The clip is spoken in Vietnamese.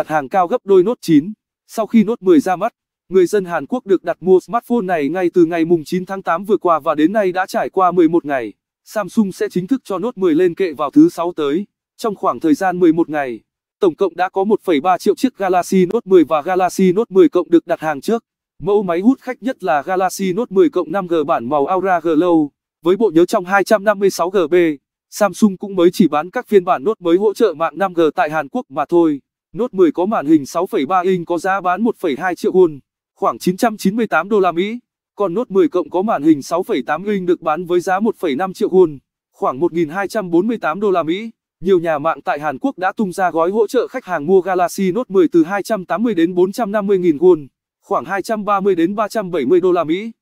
đặt hàng cao gấp đôi Note 9. Sau khi Note 10 ra mắt, người dân Hàn Quốc được đặt mua smartphone này ngay từ ngày mùng 9 tháng 8 vừa qua và đến nay đã trải qua 11 ngày. Samsung sẽ chính thức cho Note 10 lên kệ vào thứ 6 tới. Trong khoảng thời gian 11 ngày, tổng cộng đã có 1,3 triệu chiếc Galaxy Note 10 và Galaxy Note 10 cộng được đặt hàng trước. Mẫu máy hút khách nhất là Galaxy Note 10 cộng 5G bản màu Aura Glow, với bộ nhớ trong 256GB. Samsung cũng mới chỉ bán các phiên bản Note mới hỗ trợ mạng 5G tại Hàn Quốc mà thôi. Note 10 có màn hình 6,3 inch có giá bán 1,2 triệu won, khoảng 998 đô la Mỹ. Còn Note 10 cộng có màn hình 6,8 inch được bán với giá 1,5 triệu won, khoảng 1.248 đô la Mỹ. Nhiều nhà mạng tại Hàn Quốc đã tung ra gói hỗ trợ khách hàng mua Galaxy Note 10 từ 280 đến 450 nghìn won, khoảng 230 đến 370 đô la Mỹ.